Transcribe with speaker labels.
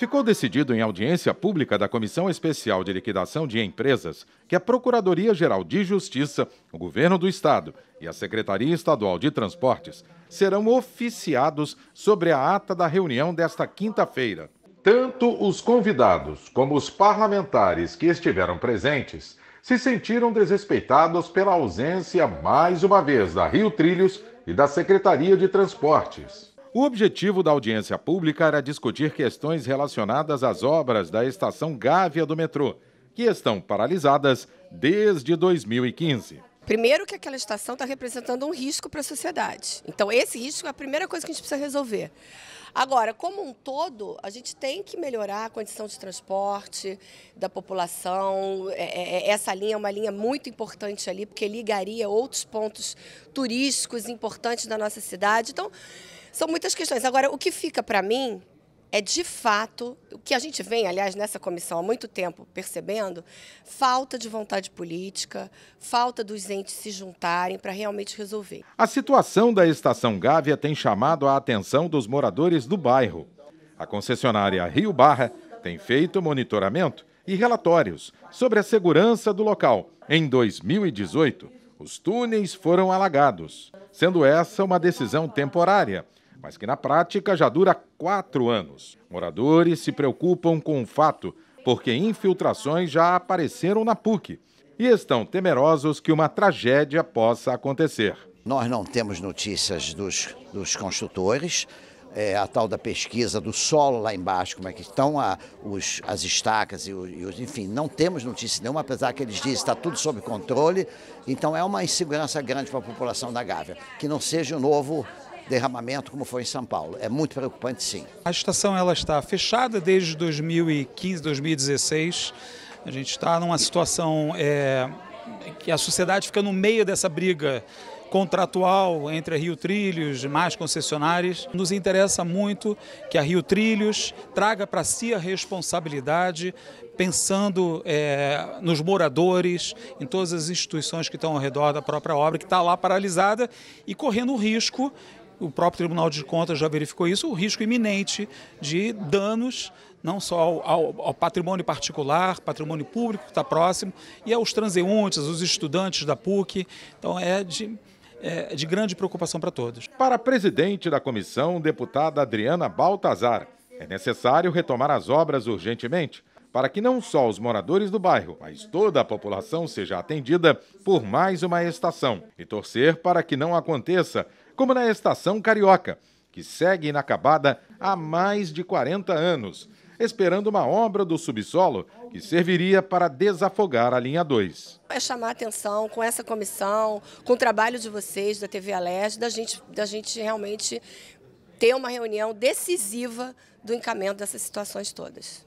Speaker 1: Ficou decidido em audiência pública da Comissão Especial de Liquidação de Empresas que é a Procuradoria-Geral de Justiça, o Governo do Estado e a Secretaria Estadual de Transportes serão oficiados sobre a ata da reunião desta quinta-feira. Tanto os convidados como os parlamentares que estiveram presentes se sentiram desrespeitados pela ausência, mais uma vez, da Rio Trilhos e da Secretaria de Transportes. O objetivo da audiência pública era discutir questões relacionadas às obras da estação Gávea do metrô, que estão paralisadas desde 2015.
Speaker 2: Primeiro que aquela estação está representando um risco para a sociedade. Então esse risco é a primeira coisa que a gente precisa resolver. Agora, como um todo, a gente tem que melhorar a condição de transporte da população. É, é, é, essa linha é uma linha muito importante ali, porque ligaria outros pontos turísticos importantes da nossa cidade. Então, são muitas questões. Agora, o que fica para mim é de fato o que a gente vem, aliás, nessa comissão há muito tempo percebendo, falta de vontade política, falta dos entes se juntarem para realmente resolver.
Speaker 1: A situação da estação Gávea tem chamado a atenção dos moradores do bairro. A concessionária Rio Barra tem feito monitoramento e relatórios sobre a segurança do local. Em 2018, os túneis foram alagados, sendo essa uma decisão temporária mas que na prática já dura quatro anos. Moradores se preocupam com o fato porque infiltrações já apareceram na PUC e estão
Speaker 3: temerosos que uma tragédia possa acontecer. Nós não temos notícias dos, dos construtores. É, a tal da pesquisa do solo lá embaixo, como é que estão a, os, as estacas e, os, enfim, não temos notícia nenhuma, apesar que eles dizem que está tudo sob controle. Então é uma insegurança grande para a população da Gávea, que não seja o novo derramamento como foi em São Paulo. É muito preocupante, sim.
Speaker 4: A estação ela está fechada desde 2015, 2016. A gente está numa situação é, que a sociedade fica no meio dessa briga contratual entre a Rio Trilhos e mais concessionárias. Nos interessa muito que a Rio Trilhos traga para si a responsabilidade, pensando é, nos moradores, em todas as instituições que estão ao redor da própria obra, que está lá paralisada e correndo o risco o próprio Tribunal de Contas já verificou isso, o risco iminente de danos não só ao, ao patrimônio particular, patrimônio público que está próximo, e aos transeuntes, os estudantes da PUC. Então é de, é de grande preocupação para todos.
Speaker 1: Para a presidente da comissão, deputada Adriana Baltazar, é necessário retomar as obras urgentemente para que não só os moradores do bairro, mas toda a população seja atendida por mais uma estação e torcer para que não aconteça como na Estação Carioca, que segue inacabada há mais de 40 anos, esperando uma obra do subsolo que serviria para desafogar a linha 2.
Speaker 2: É chamar atenção com essa comissão, com o trabalho de vocês da TV Aleste, da gente, da gente realmente ter uma reunião decisiva do encamento dessas situações todas.